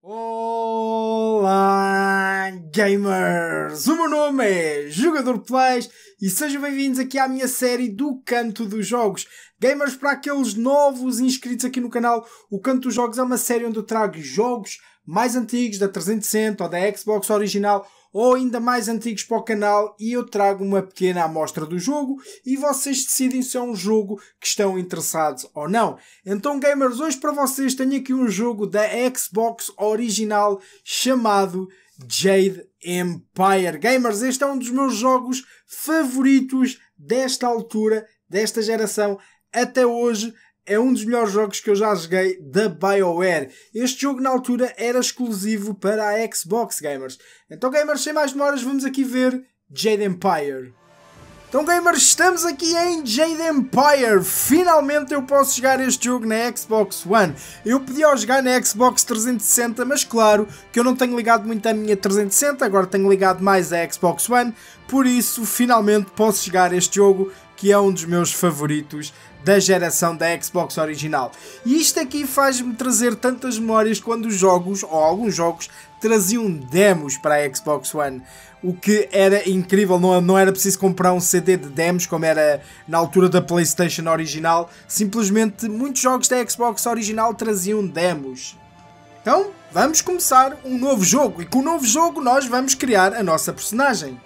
Olá, gamers! O meu nome é Jogador Plays e sejam bem-vindos aqui à minha série do Canto dos Jogos. Gamers, para aqueles novos inscritos aqui no canal, o Canto dos Jogos é uma série onde eu trago jogos mais antigos da 360 ou da Xbox original ou ainda mais antigos para o canal e eu trago uma pequena amostra do jogo e vocês decidem se é um jogo que estão interessados ou não. Então, gamers, hoje para vocês tenho aqui um jogo da Xbox original chamado Jade Empire. Gamers, este é um dos meus jogos favoritos desta altura, desta geração, até hoje é um dos melhores jogos que eu já joguei da BioWare. Este jogo na altura era exclusivo para a Xbox Gamers. Então, gamers, sem mais demoras, vamos aqui ver Jade Empire. Então gamers, estamos aqui em Jade Empire. Finalmente eu posso jogar este jogo na Xbox One. Eu pedi ao jogar na Xbox 360, mas claro que eu não tenho ligado muito à minha 360, agora tenho ligado mais à Xbox One. Por isso, finalmente posso jogar este jogo que é um dos meus favoritos da geração da Xbox original. E isto aqui faz-me trazer tantas memórias quando os jogos, ou alguns jogos, traziam demos para a Xbox One. O que era incrível, não, não era preciso comprar um CD de demos como era na altura da PlayStation original. Simplesmente muitos jogos da Xbox original traziam demos. Então, vamos começar um novo jogo e com o novo jogo nós vamos criar a nossa personagem.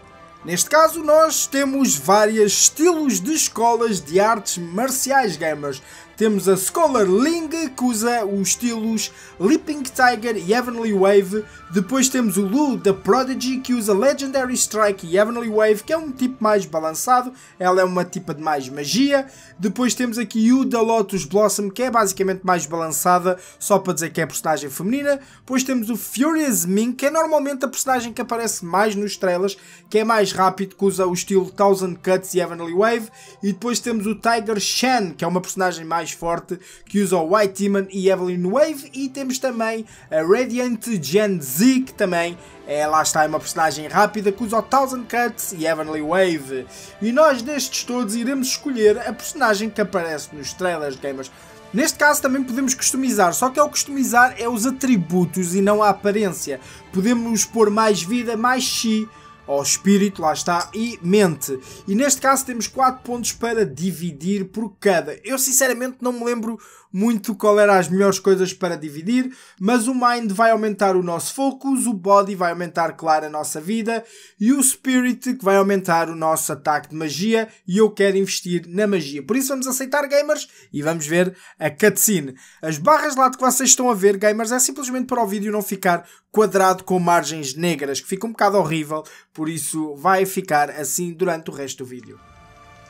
Neste caso, nós temos vários estilos de escolas de artes marciais gamers. Temos a Scholar Ling, que usa os estilos Leaping Tiger e Heavenly Wave, depois temos o Lu da Prodigy que usa Legendary Strike e Heavenly Wave, que é um tipo mais balançado, ela é uma tipa de mais magia. Depois temos aqui o da Lotus Blossom, que é basicamente mais balançada, só para dizer que é personagem feminina. Depois temos o Furious Mink, que é normalmente a personagem que aparece mais nos trailers, que é mais rápido, que usa o estilo Thousand Cuts e Heavenly Wave. E depois temos o Tiger Shen que é uma personagem mais forte, que usa o White Demon e Evelyn Wave. E temos também a Radiant Gen Z Z, que também é, lá está, é uma personagem rápida que usa o Thousand Cuts e Heavenly Wave. E nós destes todos iremos escolher a personagem que aparece nos trailers gamers. Neste caso também podemos customizar, só que ao customizar é os atributos e não a aparência. Podemos pôr mais vida, mais chi, ao espírito, lá está, e mente. E neste caso temos 4 pontos para dividir por cada. Eu sinceramente não me lembro muito qual era as melhores coisas para dividir, mas o mind vai aumentar o nosso focus, o body vai aumentar, claro, a nossa vida e o spirit que vai aumentar o nosso ataque de magia e eu quero investir na magia. Por isso vamos aceitar gamers e vamos ver a cutscene. As barras lá de que vocês estão a ver, gamers, é simplesmente para o vídeo não ficar quadrado com margens negras, que fica um bocado horrível, por isso vai ficar assim durante o resto do vídeo.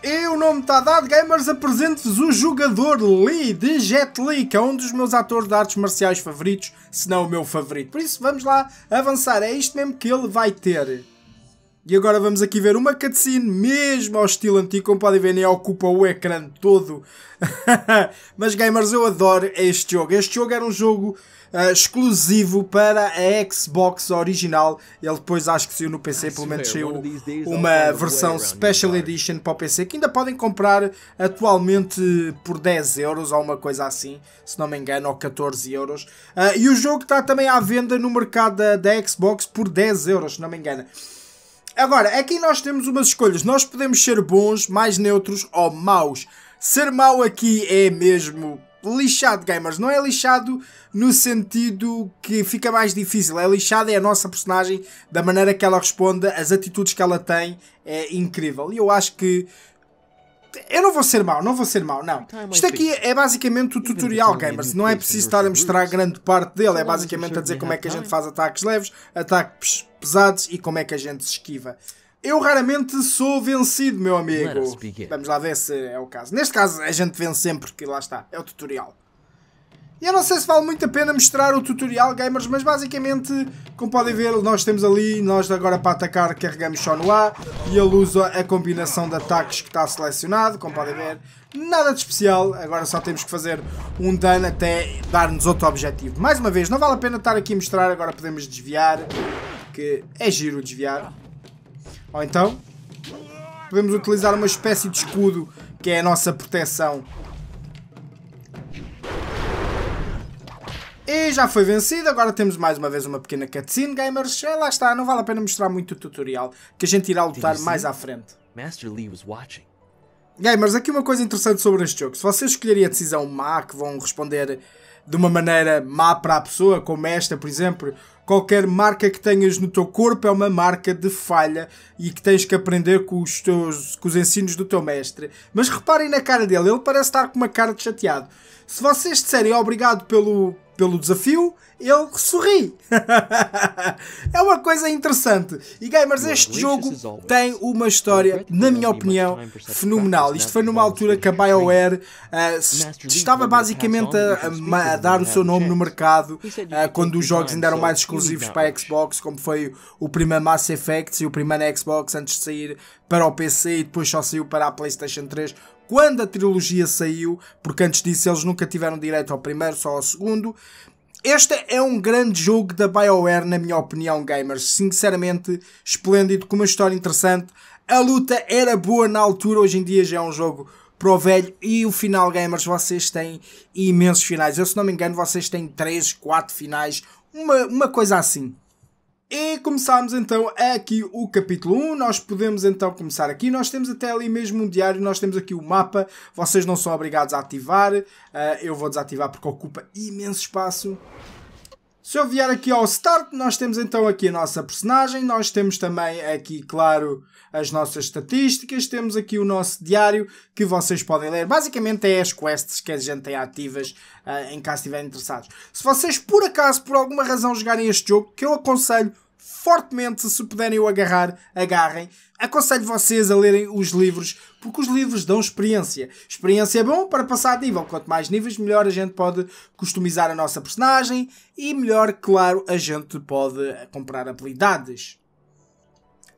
E o nome está dado, gamers, apresento-vos o jogador Lee de Jet Li, que é um dos meus atores de artes marciais favoritos, se não o meu favorito. Por isso, vamos lá avançar, é isto mesmo que ele vai ter. E agora vamos aqui ver uma cutscene, mesmo ao estilo antigo, como podem ver, nem ocupa o ecrã todo. Mas gamers, eu adoro este jogo. Este jogo era um jogo uh, exclusivo para a Xbox original. Ele depois acho que saiu no PC, ah, pelo menos saiu uma versão Special Edition para o PC, que ainda podem comprar atualmente por 10€ euros ou uma coisa assim, se não me engano, ou 14€. euros. Uh, e o jogo está também à venda no mercado da, da Xbox por 10€, euros, se não me engano. Agora, aqui é nós temos umas escolhas. Nós podemos ser bons, mais neutros ou maus. Ser mau aqui é mesmo lixado, gamers. Não é lixado no sentido que fica mais difícil. É lixado é a nossa personagem, da maneira que ela responde, as atitudes que ela tem, é incrível. E eu acho que eu não vou ser mau, não vou ser mau, não. Então é Isto aqui é basicamente o tutorial, gamers. Não é preciso estar a mostrar grande parte dele. É então, basicamente a dizer como é que a gente faz ataques leves, ataques pesados e como é que a gente se esquiva. Eu raramente sou vencido, meu amigo. Vamos lá ver se é o caso. Neste caso, a gente vence sempre, porque lá está, é o tutorial. Eu não sei se vale muito a pena mostrar o tutorial, gamers, mas basicamente, como podem ver, nós temos ali, nós agora para atacar carregamos só no A e ele usa a combinação de ataques que está selecionado, como podem ver, nada de especial, agora só temos que fazer um dano até dar-nos outro objetivo. Mais uma vez, não vale a pena estar aqui a mostrar, agora podemos desviar, que é giro desviar. Ou então, podemos utilizar uma espécie de escudo que é a nossa proteção E já foi vencido, agora temos mais uma vez uma pequena cutscene, gamers. E é, lá está, não vale a pena mostrar muito o tutorial, que a gente irá lutar mais à frente. Master Lee was watching. Gamers, aqui uma coisa interessante sobre este jogo. Se vocês escolherem a decisão má, que vão responder de uma maneira má para a pessoa, como esta, por exemplo, qualquer marca que tenhas no teu corpo é uma marca de falha e que tens que aprender com os, teus, com os ensinos do teu mestre. Mas reparem na cara dele, ele parece estar com uma cara de chateado. Se vocês disserem obrigado pelo, pelo desafio, ele sorri. é uma coisa interessante. E gamers, este jogo tem uma história, na minha opinião, fenomenal. Isto foi numa altura que a BioWare uh, estava basicamente a, a, dar o seu nome no mercado, uh, quando os jogos ainda eram mais exclusivos para a Xbox, como foi o primeiro Mass Effect e o primeiro Xbox antes de sair para o PC e depois só saiu para a PlayStation 3 quando a trilogia saiu, porque antes disso eles nunca tiveram direito ao primeiro, só ao segundo. Este é um grande jogo da BioWare, na minha opinião, gamers. Sinceramente, esplêndido, com uma história interessante. A luta era boa na altura, hoje em dia já é um jogo para o velho. E o final, gamers, vocês têm imensos finais. Eu, se não me engano, vocês têm 3, 4 finais. Uma, uma coisa assim. E começámos então aqui o capítulo 1. Nós podemos então começar aqui. Nós temos até ali mesmo um diário, nós temos aqui o mapa. Vocês não são obrigados a ativar. Uh, eu vou desativar porque ocupa imenso espaço. Se eu vier aqui ao Start, nós temos então aqui a nossa personagem, nós temos também aqui, claro, as nossas estatísticas, temos aqui o nosso diário que vocês podem ler. Basicamente é as quests que a gente tem ativas uh, em caso estiverem interessados. Se vocês por acaso, por alguma razão, jogarem este jogo, que eu aconselho fortemente, se puderem o agarrar, agarrem. Aconselho vocês a lerem os livros, porque os livros dão experiência. Experiência é bom para passar de nível. Quanto mais níveis, melhor a gente pode customizar a nossa personagem e melhor, claro, a gente pode comprar habilidades.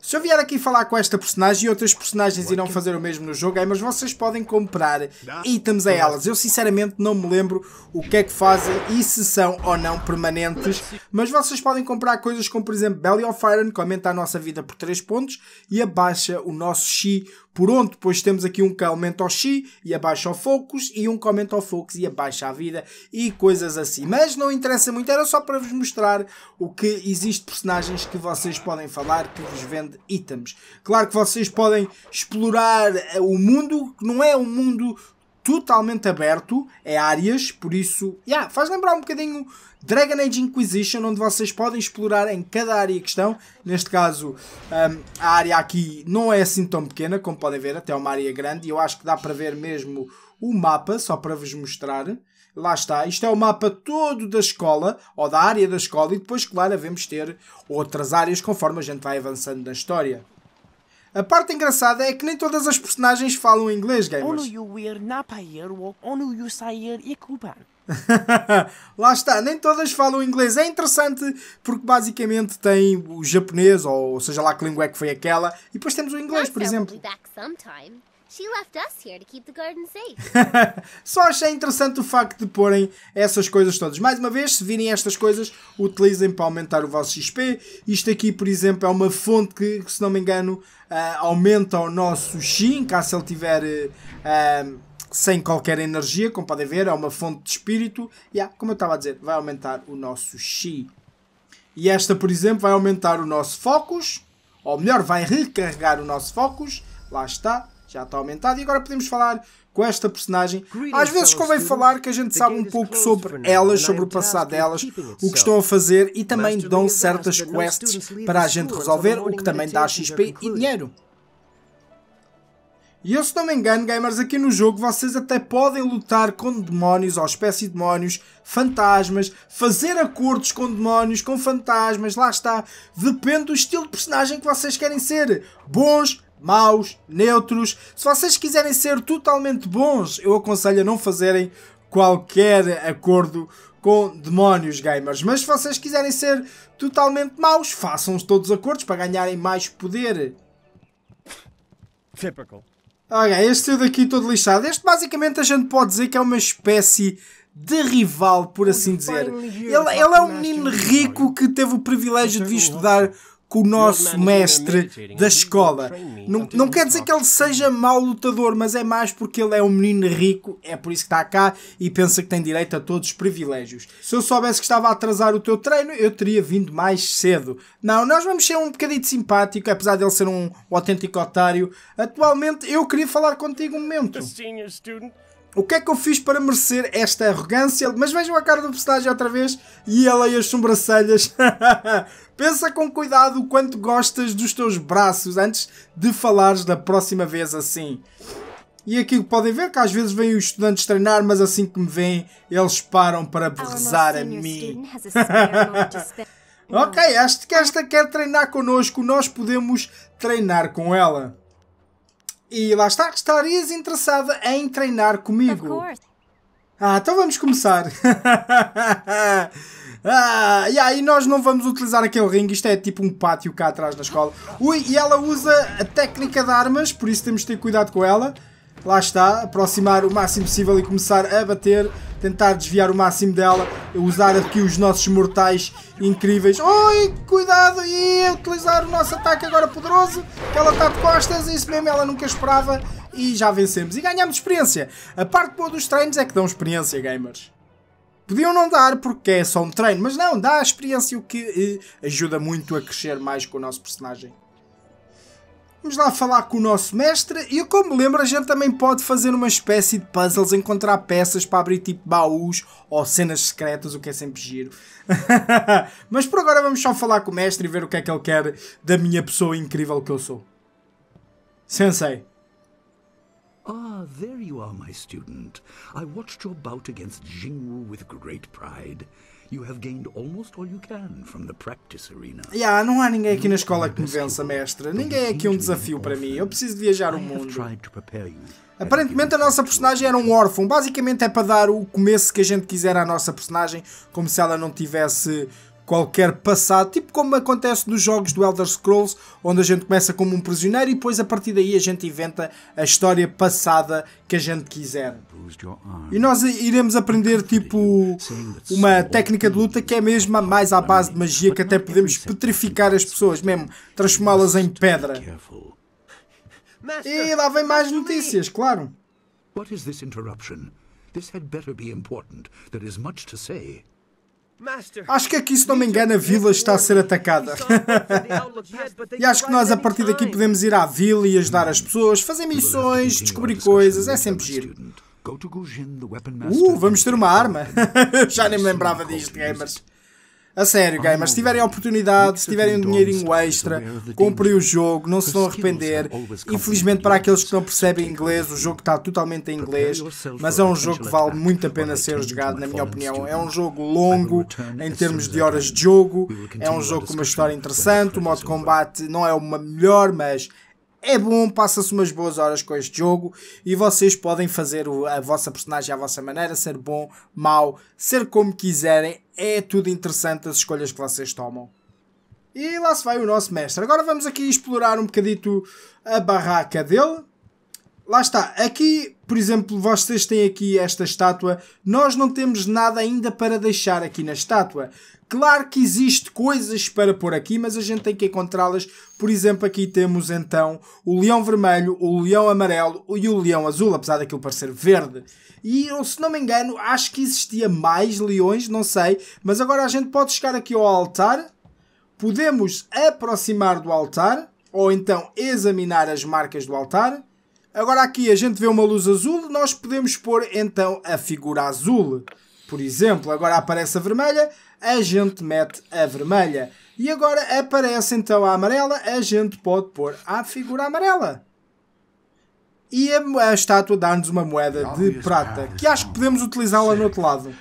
Se eu vier aqui falar com esta personagem e outras personagens irão fazer o mesmo no jogo, é, mas vocês podem comprar itens a elas. Eu sinceramente não me lembro o que é que fazem e se são ou não permanentes, mas vocês podem comprar coisas como por exemplo Belly of Iron, que aumenta a nossa vida por 3 pontos e abaixa o nosso Xi por onde depois temos aqui um que aumenta o chi e abaixa o focus e um que aumenta o focus e abaixa a vida e coisas assim. Mas não interessa muito, era só para vos mostrar o que existe personagens que vocês podem falar que vos vendem de itens. Claro que vocês podem explorar eh, o mundo, que não é um mundo totalmente aberto, é áreas, por isso, yeah, faz lembrar um bocadinho Dragon Age Inquisition, onde vocês podem explorar em cada área que estão. Neste caso, um, a área aqui não é assim tão pequena, como podem ver, até é uma área grande, e eu acho que dá para ver mesmo o mapa, só para vos mostrar lá está, isto é o mapa todo da escola, ou da área da escola, e depois, claro, devemos ter outras áreas conforme a gente vai avançando na história. A parte engraçada é que nem todas as personagens falam inglês, gamers. lá está, nem todas falam inglês. É interessante porque basicamente tem o japonês, ou seja lá que língua é que foi aquela, e depois temos o inglês, por exemplo. Só achei interessante o facto de porem essas coisas todas. Mais uma vez, se virem estas coisas, utilizem para aumentar o vosso XP. Isto aqui, por exemplo, é uma fonte que, se não me engano, uh, aumenta o nosso Shin, caso ah, ele tiver. Uh, sem qualquer energia, como podem ver, é uma fonte de espírito. E, yeah, como eu estava a dizer, vai aumentar o nosso chi. E esta, por exemplo, vai aumentar o nosso focus, ou melhor, vai recarregar o nosso focus. Lá está já está aumentado. E agora podemos falar com esta personagem. Às vezes convém falar que a gente sabe um pouco sobre elas, sobre o passado delas, o que estão a fazer e também dão certas quests para a gente resolver, o que também dá XP e dinheiro. E eu, se não me engano, gamers, aqui no jogo vocês até podem lutar com demónios ou espécie de demónios, fantasmas, fazer acordos com demónios, com fantasmas, lá está. Depende do estilo de personagem que vocês querem ser. Bons, maus, neutros. Se vocês quiserem ser totalmente bons, eu aconselho a não fazerem qualquer acordo com demónios gamers. Mas se vocês quiserem ser totalmente maus, façam-os todos acordos para ganharem mais poder. Typical. Ok, este daqui todo lixado. Este basicamente a gente pode dizer que é uma espécie de rival, por assim dizer. Ele, ele é um menino é rico que teve o privilégio de estudar com o nosso mestre da escola. Não, então não quer dizer que ele seja mau lutador, mas é mais porque ele é um menino rico, é por isso que está cá e pensa que tem direito a todos os privilégios. Se eu soubesse que estava a atrasar o teu treino, eu teria vindo mais cedo. Não, nós vamos ser um bocadinho simpático, apesar dele ser um, um autêntico otário. Atualmente, eu queria falar contigo um momento. O que é que eu fiz para merecer esta arrogância? Mas vejam a cara do personagem outra vez e ela e as sobrancelhas. Pensa com cuidado o quanto gostas dos teus braços antes de falares da próxima vez assim. E aqui podem ver que às vezes vêm os estudantes treinar, mas assim que me veem, eles param para rezar a mim. ok, acho que esta quer treinar connosco, nós podemos treinar com ela e lá está, estarias interessada em treinar comigo. Ah, então vamos começar. ah, yeah, e nós não vamos utilizar aquele ringue, isto é tipo um pátio cá atrás da escola. Ui, e ela usa a técnica de armas, por isso temos de ter cuidado com ela lá está, aproximar o máximo possível e começar a bater, tentar desviar o máximo dela, usar aqui os nossos mortais incríveis. Oi, cuidado! E utilizar o nosso ataque agora poderoso, que ela está de costas, é isso mesmo, ela nunca esperava e já vencemos. E ganhamos experiência. A parte boa dos treinos é que dão experiência, gamers. Podiam não dar porque é só um treino, mas não, dá a experiência o que eh, ajuda muito a crescer mais com o nosso personagem. Vamos lá falar com o nosso mestre e como me lembro a gente também pode fazer uma espécie de puzzles, encontrar peças para abrir tipo baús ou cenas secretas, o que é sempre giro. Mas por agora vamos só falar com o mestre e ver o que é que ele quer da minha pessoa incrível que eu sou. Sensei. Ah, there you are, my student. I watched your bout against Jingwu with great pride. You have gained almost all you can from the practice arena. Yeah, não há ninguém aqui na escola que me vença, mestre. Ninguém é aqui um desafio para mim. Eu preciso viajar o mundo. Aparentemente a nossa personagem era um órfão. Basicamente é para dar o começo que a gente quiser à nossa personagem, como se ela não tivesse qualquer passado, tipo como acontece nos jogos do Elder Scrolls, onde a gente começa como um prisioneiro e depois a partir daí a gente inventa a história passada que a gente quiser. E nós iremos aprender tipo uma técnica de luta que é mesmo mais à base de magia que até podemos petrificar as pessoas mesmo, transformá-las em pedra. E lá vem mais notícias, claro. What is this interruption? This had better be important. There is much to say. Acho que aqui, se não me engano, a vila está a ser atacada. e acho que nós, a partir daqui, podemos ir à vila e ajudar as pessoas, fazer missões, descobrir coisas, é sempre giro. Uh, vamos ter uma arma. Já nem me lembrava disto, gamers. A sério, guys, mas se tiverem a ah, oportunidade, se tiverem um dinheirinho extra, comprem o jogo, não se vão arrepender. Infelizmente, para aqueles que não percebem inglês, o jogo está totalmente em inglês, mas é um jogo que vale muito a pena ser jogado, na minha opinião. É um jogo longo em termos de horas de jogo, é um jogo com uma história interessante, o modo de combate não é o melhor, mas é bom, passa-se umas boas horas com este jogo e vocês podem fazer a vossa personagem à vossa maneira, ser bom, mau, ser como quiserem, é tudo interessante as escolhas que vocês tomam. E lá se vai o nosso mestre. Agora vamos aqui explorar um bocadito a barraca dele. Lá está, aqui por exemplo, vocês têm aqui esta estátua. Nós não temos nada ainda para deixar aqui na estátua. Claro que existe coisas para pôr aqui, mas a gente tem que encontrá-las. Por exemplo, aqui temos então o leão vermelho, o leão amarelo e o leão azul, apesar daquilo parecer verde. E eu, se não me engano, acho que existia mais leões, não sei. Mas agora a gente pode chegar aqui ao altar. Podemos aproximar do altar, ou então examinar as marcas do altar Agora aqui a gente vê uma luz azul, nós podemos pôr então a figura azul. Por exemplo, agora aparece a vermelha, a gente mete a vermelha. E agora aparece então a amarela, a gente pode pôr a figura amarela. E a, a estátua dá-nos uma moeda de prata, que acho que podemos utilizá-la no outro lado.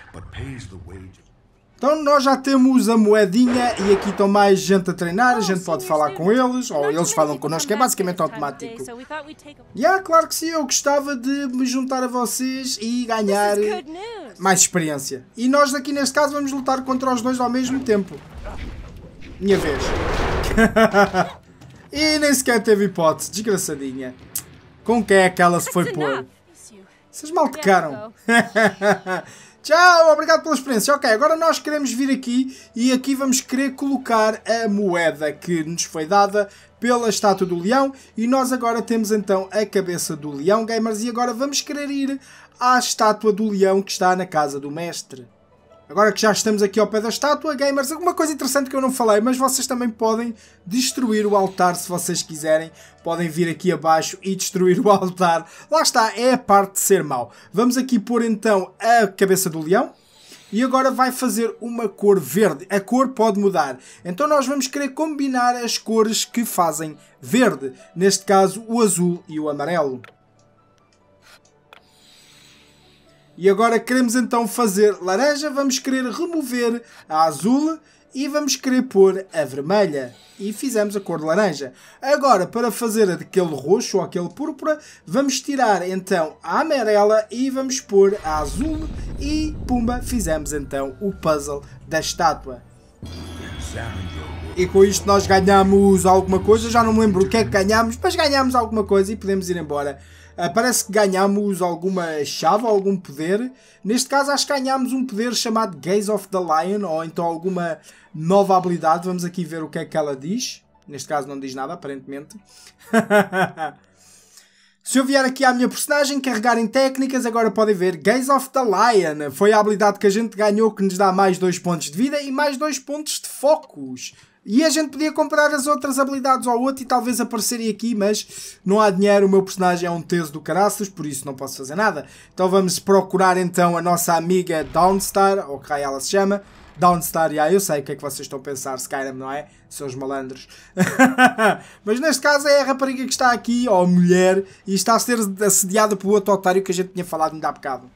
Então nós já temos a moedinha e aqui estão mais gente a treinar, a oh, gente pode falar com eles, ou eles falam connosco, é basicamente automático. E yeah, claro que sim, eu gostava de me juntar a vocês e ganhar mais experiência. E nós aqui neste caso vamos lutar contra os dois ao mesmo tempo. Minha vez. e nem sequer teve hipótese, desgraçadinha. Com quem é que ela se foi pôr? Vocês mal tocaram. Tchau, obrigado pela experiência. Ok, agora nós queremos vir aqui e aqui vamos querer colocar a moeda que nos foi dada pela estátua do leão e nós agora temos então a cabeça do leão, gamers, e agora vamos querer ir à estátua do leão que está na casa do mestre. Agora que já estamos aqui ao pé da estátua, gamers, alguma coisa interessante que eu não falei, mas vocês também podem destruir o altar se vocês quiserem. Podem vir aqui abaixo e destruir o altar. Lá está, é a parte de ser mau. Vamos aqui pôr então a cabeça do leão. E agora vai fazer uma cor verde. A cor pode mudar. Então nós vamos querer combinar as cores que fazem verde. Neste caso, o azul e o amarelo. E agora queremos então fazer laranja, vamos querer remover a azul e vamos querer pôr a vermelha. E fizemos a cor de laranja. Agora, para fazer aquele roxo ou aquele púrpura, vamos tirar então a amarela e vamos pôr a azul. E pumba, fizemos então o puzzle da estátua. E com isto nós ganhamos alguma coisa, já não me lembro o que é que ganhamos, mas ganhamos alguma coisa e podemos ir embora. Ah, parece que ganhamos alguma chave algum poder. Neste caso, acho que ganhamos um poder chamado Gaze of the Lion, ou então alguma nova habilidade. Vamos aqui ver o que é que ela diz. Neste caso, não diz nada, aparentemente. Se eu vier aqui à minha personagem, carregar em técnicas, agora podem ver Gaze of the Lion. Foi a habilidade que a gente ganhou que nos dá mais 2 pontos de vida e mais 2 pontos de focos. E a gente podia comprar as outras habilidades ao outro e talvez aparecerem aqui, mas não há dinheiro, o meu personagem é um teso do caraças, por isso não posso fazer nada. Então vamos procurar então a nossa amiga Downstar, ou que ela se chama. Downstar, já eu sei o que é que vocês estão a pensar, Skyrim, não é? Seus malandros. mas neste caso é a rapariga que está aqui, ou a mulher, e está a ser assediada pelo outro otário que a gente tinha falado ainda há bocado.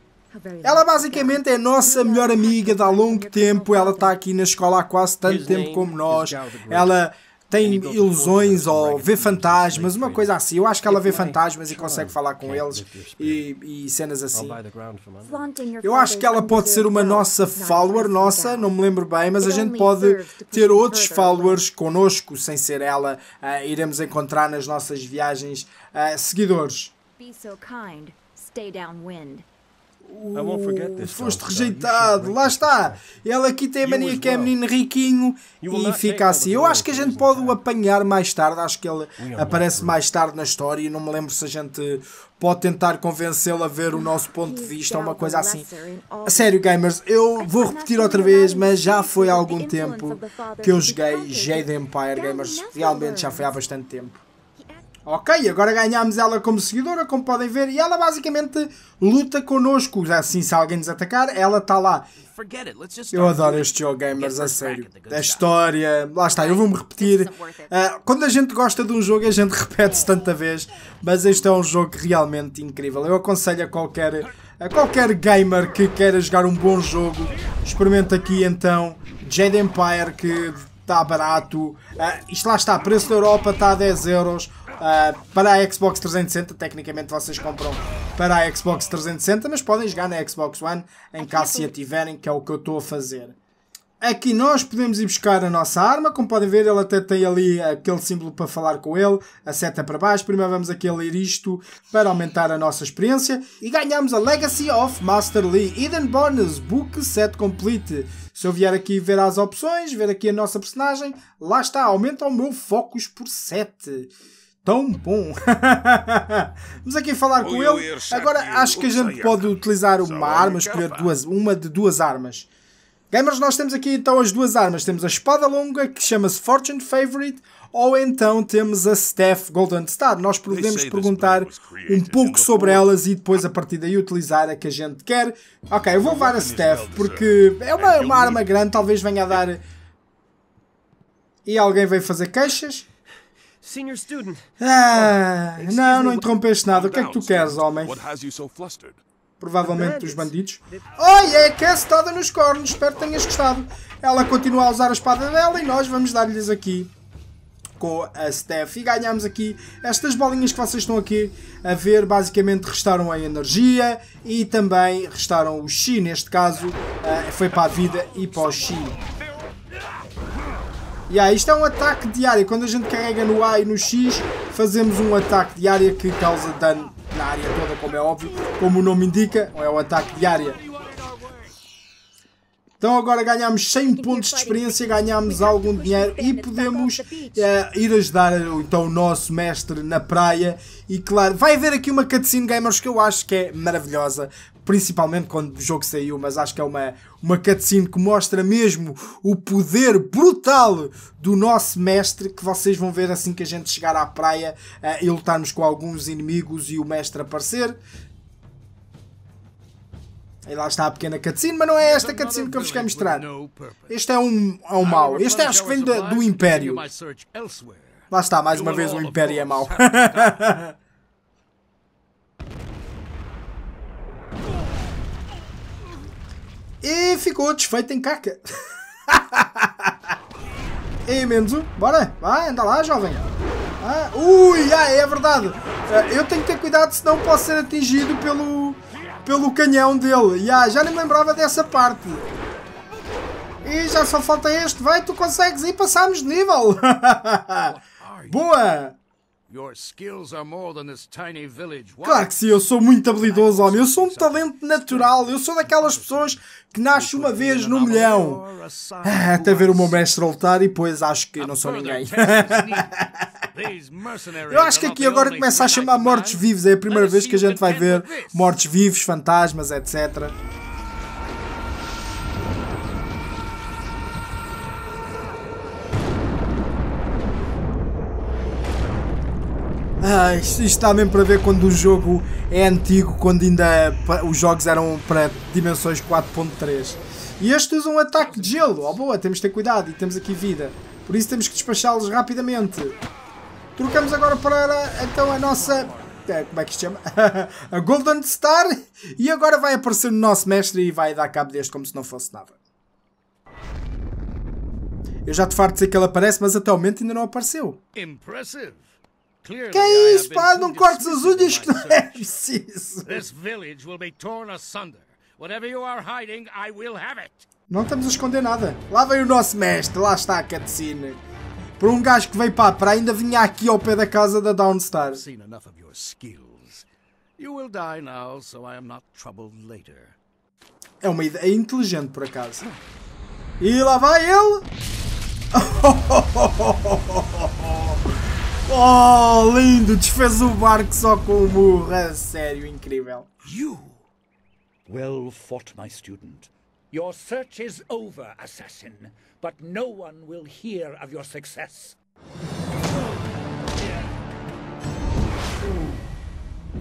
Ela basicamente é nossa melhor amiga de há longo tempo. Ela está aqui na escola há quase tanto tempo como nós. Ela tem ilusões ou vê fantasmas, uma coisa assim. Eu acho que ela vê fantasmas e consegue falar com eles e, e, cenas assim. Eu acho que ela pode ser uma nossa follower, nossa, não me lembro bem, mas a gente pode ter outros followers connosco sem ser ela. Uh, iremos encontrar nas nossas viagens uh, seguidores. Be so kind, stay downwind o, foste rejeitado, lá está. Ele aqui tem a mania que é menino riquinho e fica assim. Eu acho que a gente pode o apanhar mais tarde, acho que ele aparece mais tarde na história e não me lembro se a gente pode tentar convencê-lo a ver o nosso ponto de vista, uma coisa assim. A sério, gamers, eu vou repetir outra vez, mas já foi há algum tempo que eu joguei Jade Empire, gamers, realmente já foi há bastante tempo. Ok, agora ganhámos ela como seguidora, como podem ver, e ela basicamente luta connosco. Assim, se alguém nos atacar, ela está lá. Eu adoro este jogo, gamers, a sério. A história, lá está, eu vou-me repetir. Uh, quando a gente gosta de um jogo, a gente repete-se tanta vez, mas este é um jogo realmente incrível. Eu aconselho a qualquer, a qualquer gamer que queira jogar um bom jogo, experimenta aqui então Jade Empire, que está barato. Uh, isto lá está, preço da Europa está a 10€. euros. Uh, para a Xbox 360, tecnicamente vocês compram para a Xbox 360, mas podem jogar na Xbox One em é caso se a tiverem, que é o que eu estou a fazer. Aqui é nós podemos ir buscar a nossa arma, como podem ver ele até tem ali aquele símbolo para falar com ele, a seta para baixo, primeiro vamos aqui ler isto para aumentar a nossa experiência e ganhamos a Legacy of Master Lee Eden Bonus Book Set Complete. Se eu vier aqui ver as opções, ver aqui a nossa personagem, lá está, aumenta o meu focus por 7 tão bom. Vamos aqui falar com ele. Agora acho que a gente pode utilizar uma arma, escolher duas, uma de duas armas. Gamers, nós temos aqui então as duas armas. Temos a espada longa, que chama-se Fortune Favorite, ou então temos a Staff Golden Star. Nós podemos perguntar um pouco sobre elas e depois a partir daí utilizar a que a gente quer. Ok, eu vou levar a Staff, porque é uma, uma arma grande, talvez venha a dar... E alguém veio fazer queixas? Ah, não, não interrompeste nada. O que é que tu queres, homem? Provavelmente dos bandidos. Oi, é a Cass toda nos cornos. Espero que tenhas gostado. Ela continua a usar a espada dela e nós vamos dar-lhes aqui com a Steph. E ganhamos aqui estas bolinhas que vocês estão aqui a ver. Basicamente restaram a energia e também restaram o chi. Neste caso eh, foi para a vida e para o chi. E yeah, isto é um ataque de área. Quando a gente carrega no A e no X, fazemos um ataque de área que causa dano na área toda, como é óbvio, como o nome indica, é o ataque de área. Então agora ganhamos 100 pontos de experiência, ganhamos algum dinheiro e podemos eh, ir ajudar então o nosso mestre na praia. E claro, vai haver aqui uma cutscene gamers que eu acho que é maravilhosa principalmente quando o jogo saiu, mas acho que é uma, uma cutscene que mostra mesmo o poder brutal do nosso mestre, que vocês vão ver assim que a gente chegar à praia uh, e lutarmos com alguns inimigos e o mestre aparecer. E lá está a pequena cutscene, mas não é esta cutscene que eu vos quero mostrar. Este é um, é um mau. Este é acho que vem do, do Império. Lá está, mais uma vez, o Império é mau. E ficou desfeito em caca. e menos um. Bora. Vai, anda lá, jovem. Ah, ui, ah, é verdade. Ah, eu tenho que ter cuidado, senão posso ser atingido pelo, pelo canhão dele. Ah, já nem me lembrava dessa parte. E já só falta este. Vai, tu consegues. E passamos de nível. Boa. Claro que sim, eu sou muito habilidoso, homem. Eu sou um talento natural. Eu sou daquelas pessoas que nasce uma vez no milhão. Ah, até ver o meu mestre voltar e depois acho que não sou ninguém. Eu acho que aqui agora começa a chamar mortos-vivos. É a primeira vez que a gente vai ver mortos-vivos, fantasmas, etc. Ah, isto, está mesmo para ver quando o jogo é antigo, quando ainda os jogos eram para dimensões 4.3. E este usa um ataque de gelo. Oh boa, temos de ter cuidado e temos aqui vida. Por isso temos que despachá-los rapidamente. Trocamos agora para então a nossa. Eh, como é que se chama? a Golden Star. E agora vai aparecer o nosso mestre e vai dar cabo deste como se não fosse nada. Eu já te farto de dizer que ele aparece, mas até o momento ainda não apareceu. Impressive. Que é isso, pá? Não cortes as unhas que não é preciso. Não estamos a esconder nada. Lá vem o nosso mestre, lá está a cutscene. Por um gajo que veio para a praia, ainda vinha aqui ao pé da casa da Downstar. Seen enough of your skills. You will die now, so I am not troubled later. É uma ideia é inteligente, por acaso. E lá vai ele! Oh, lindo! Desfez o barco só com o burro. A é sério, incrível. You. Well fought, my student. Your search is over, assassin. But no one will hear of your success.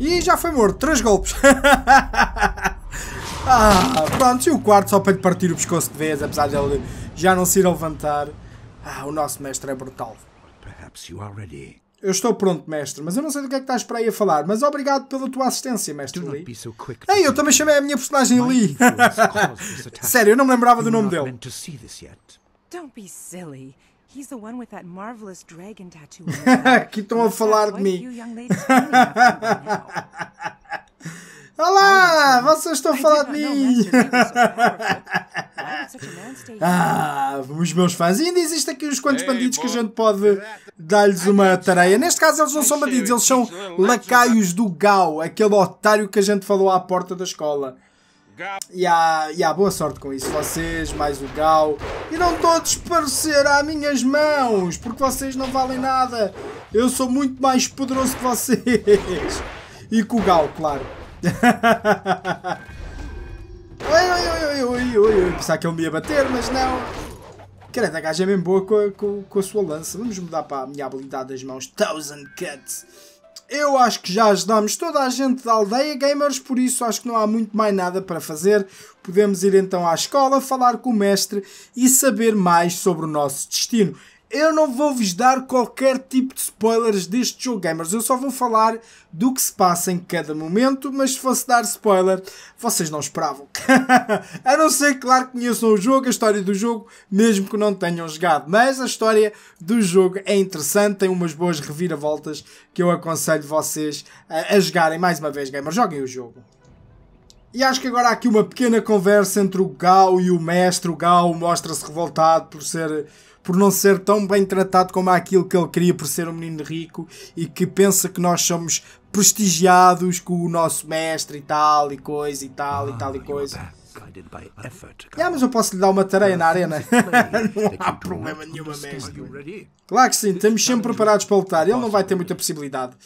E já foi morto. Três golpes. ah, pronto. E o quarto só para lhe partir o pescoço de vez, apesar de ele já não se ir levantar. Ah, o nosso mestre é brutal. Perhaps you are ready. Eu estou pronto, mestre, mas eu não sei do que é que estás para aí a falar, mas obrigado pela tua assistência, mestre Lee. So Ei, hey, eu também chamei a minha personagem Lee. Sério, eu não me lembrava do nome dele. Don't be silly. He's the one with that marvelous dragon tattoo. que estão a falar de mim. Olá, vocês estão a falar de mim. Ah, os meus fãs. E ainda existem aqui uns quantos bandidos que a gente pode dar-lhes uma tareia. Neste caso, eles não são bandidos, eles são lacaios do Gal, aquele otário que a gente falou à porta da escola. E há, e há boa sorte com isso, vocês, mais o Gal. E não estou a desaparecer às minhas mãos, porque vocês não valem nada. Eu sou muito mais poderoso que vocês. E com o Gal, claro. Oi, oi, oi, oi, oi, oi. Pensava que ele me ia bater, mas não. Caralho, a gaja é mesmo boa com a, com, com a sua lança. Vamos mudar para a minha habilidade das mãos. Thousand Cuts. Eu acho que já ajudámos toda a gente da aldeia gamers, por isso acho que não há muito mais nada para fazer. Podemos ir então à escola, falar com o mestre e saber mais sobre o nosso destino eu não vou vos dar qualquer tipo de spoilers deste jogo, gamers. Eu só vou falar do que se passa em cada momento, mas se fosse dar spoiler, vocês não esperavam. a não ser, claro, que conheçam o jogo, a história do jogo, mesmo que não tenham jogado. Mas a história do jogo é interessante, tem umas boas reviravoltas que eu aconselho vocês a, a jogarem mais uma vez, gamers. Joguem o jogo. E acho que agora há aqui uma pequena conversa entre o Gal e o mestre. O Gal mostra-se revoltado por ser por não ser tão bem tratado como aquilo que ele queria por ser um menino rico e que pensa que nós somos prestigiados com o nosso mestre e tal e coisa e tal e ah, tal e coisa. Ah, mas eu posso lhe dar uma tareia na arena. não há problema nenhuma, mestre. Claro que sim, estamos sempre preparados para lutar. Ele não vai ter muita possibilidade.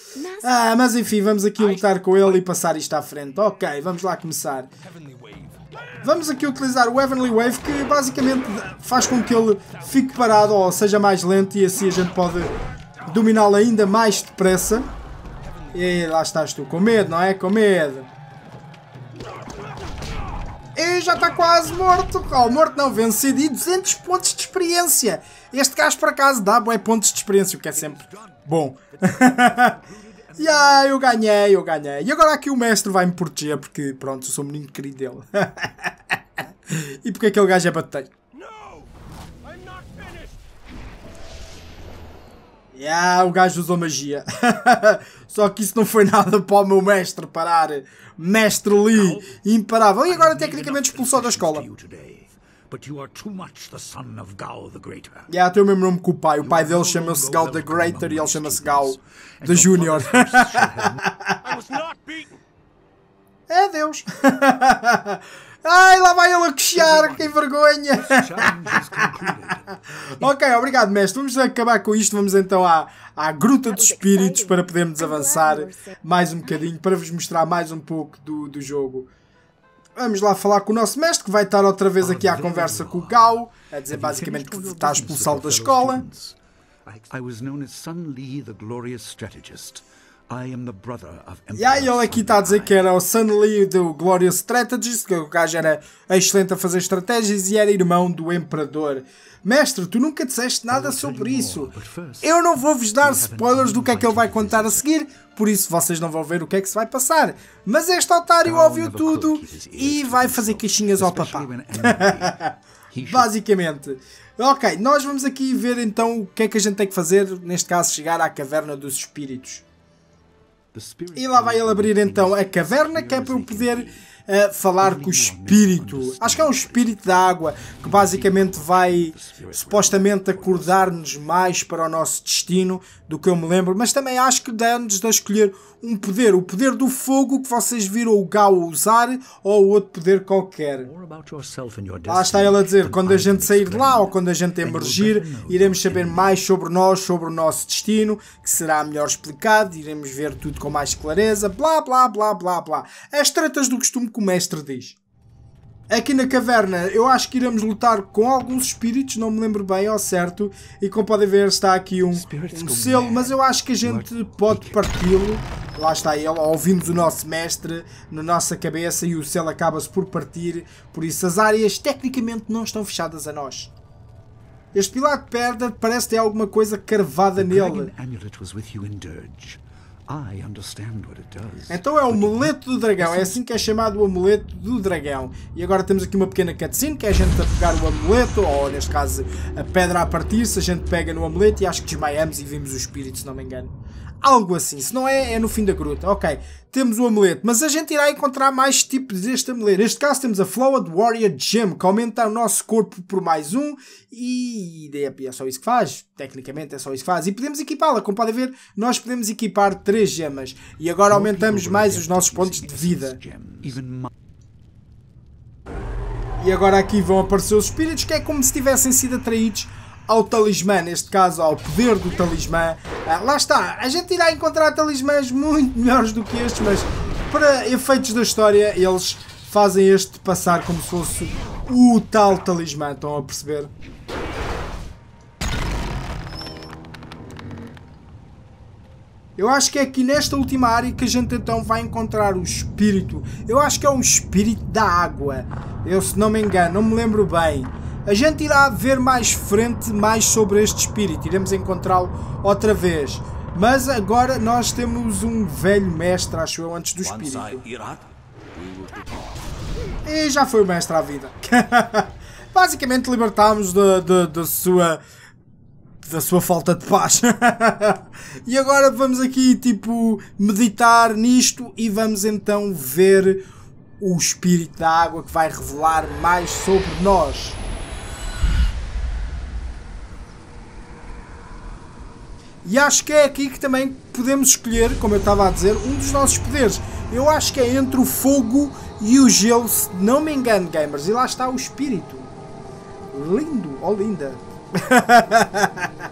Ah, mas enfim, vamos aqui lutar com ele e passar isto à frente. Ok, vamos lá começar. Vamos aqui utilizar o Heavenly Wave que basicamente faz com que ele fique parado ou seja mais lento e assim a gente pode dominá-lo ainda mais depressa. E lá estás tu, com medo, não é? Com medo. E já está quase morto. Oh, morto não, vencido. E 200 pontos de experiência. Este gajo por acaso dá bué pontos de experiência, o que é sempre bom. Yeah, eu ganhei, eu ganhei. E agora aqui o mestre vai me proteger porque, pronto, eu sou o menino querido dele. e porque aquele gajo é bater? Yeah, o gajo usou magia. Só que isso não foi nada para o meu mestre parar. Mestre Lee, imparável. E agora tecnicamente expulsou da escola but you are too much the son of Gal the Greater. Yeah, tem o mesmo nome que o pai. O pai dele chama-se Gal the Greater e ele chama-se Gal the Junior. é Deus. Ai, lá vai ele a coxear, que vergonha! ok, obrigado, mestre. Vamos acabar com isto. Vamos então à, à Gruta dos Espíritos para podermos avançar mais um bocadinho, para vos mostrar mais um pouco do, do jogo vamos lá falar com o nosso mestre, que vai estar outra vez aqui à conversa com o Gao, a dizer basicamente que está expulsado da escola. I was known as Sun Li, the glorious strategist. E aí ele aqui está a dizer que era o Sun Liu do Glorious Strategist, que o gajo era excelente a fazer estratégias e era irmão do Imperador. Mestre, tu nunca disseste nada sobre isso. Eu não vou vos dar spoilers do que é que ele vai contar a seguir, por isso vocês não vão ver o que é que se vai passar. Mas este otário ouviu tudo e vai fazer caixinhas ao papá. Basicamente. Ok, nós vamos aqui ver então o que é que a gente tem que fazer, neste caso, chegar à Caverna dos Espíritos. E lá vai ele abrir então a caverna que é para eu poder a falar com o espírito. Acho que é um espírito da água que basicamente vai supostamente acordar-nos mais para o nosso destino do que eu me lembro, mas também acho que dá-nos a escolher um poder, o poder do fogo que vocês viram o Gal usar ou outro poder qualquer. Lá está ele a dizer, quando a gente sair de lá ou quando a gente emergir, iremos saber mais sobre nós, sobre o nosso destino, que será melhor explicado, iremos ver tudo com mais clareza, blá blá blá blá blá. As tretas do costume como que o mestre diz. Aqui na caverna, eu acho que iremos lutar com alguns espíritos, não me lembro bem ao certo. E como podem ver, está aqui um, um selo, mas eu acho que a gente pode parti-lo. Lá está ele, ouvimos o nosso mestre na nossa cabeça e o selo acaba-se por partir. Por isso, as áreas tecnicamente não estão fechadas a nós. Este pilar de pedra parece ter alguma coisa carvada nele. Então é o amuleto do dragão, é assim que é chamado o amuleto do dragão. E agora temos aqui uma pequena cutscene que é a gente a pegar o amuleto, ou neste caso a pedra a partir-se, a gente pega no amuleto e acho que desmaiamos e vimos o espírito, se não me engano. Algo assim, se não é, é no fim da gruta. Ok, temos o amuleto, mas a gente irá encontrar mais tipos deste amuleto. Neste caso temos a Flowed Warrior Gem, que aumenta o nosso corpo por mais um e é só isso que faz. Tecnicamente é só isso que faz. E podemos equipá-la, como podem ver, nós podemos equipar três gemas e agora aumentamos mais os nossos pontos de vida. E agora aqui vão aparecer os espíritos, que é como se tivessem sido atraídos ao talismã, neste caso ao poder do talismã. Ah, lá está, a gente irá encontrar talismãs muito melhores do que estes, mas para efeitos da história eles fazem este passar como se fosse o tal talismã, estão a perceber? Eu acho que é aqui nesta última área que a gente então vai encontrar o espírito. Eu acho que é o espírito da água. Eu, se não me engano, não me lembro bem. A gente irá ver mais frente mais sobre este espírito, iremos encontrá-lo outra vez. Mas agora nós temos um velho mestre, acho eu, antes do espírito. E já foi o mestre à vida. Basicamente libertámos da sua da sua falta de paz. e agora vamos aqui tipo meditar nisto e vamos então ver o espírito da água que vai revelar mais sobre nós. E acho que é aqui que também podemos escolher, como eu estava a dizer, um dos nossos poderes. Eu acho que é entre o fogo e o gelo, se não me engano, gamers. E lá está o espírito. Lindo, oh linda.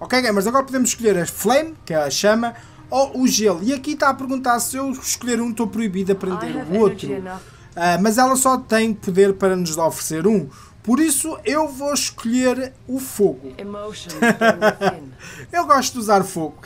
ok, gamers, agora podemos escolher a flame, que é a chama, ou o gelo. E aqui está a perguntar se eu escolher um, estou proibido a prender o outro. Uh, mas ela só tem poder para nos oferecer um. Por isso eu vou escolher o fogo. eu gosto de usar fogo.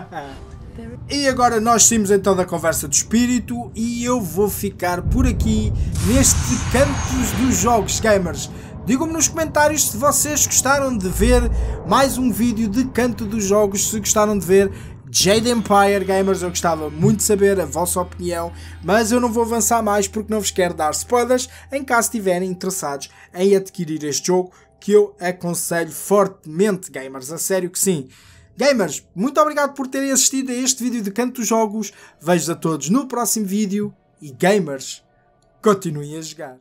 e agora nós temos então da conversa do espírito e eu vou ficar por aqui neste Cantos dos Jogos Gamers. Digam-me nos comentários se vocês gostaram de ver mais um vídeo de canto dos jogos, se gostaram de ver Jade Empire Gamers, eu gostava muito de saber a vossa opinião, mas eu não vou avançar mais porque não vos quero dar spoilers em caso estiverem interessados em adquirir este jogo que eu aconselho fortemente, gamers, a sério que sim. Gamers, muito obrigado por terem assistido a este vídeo de Canto dos Jogos, vejo-vos a todos no próximo vídeo e gamers, continuem a jogar.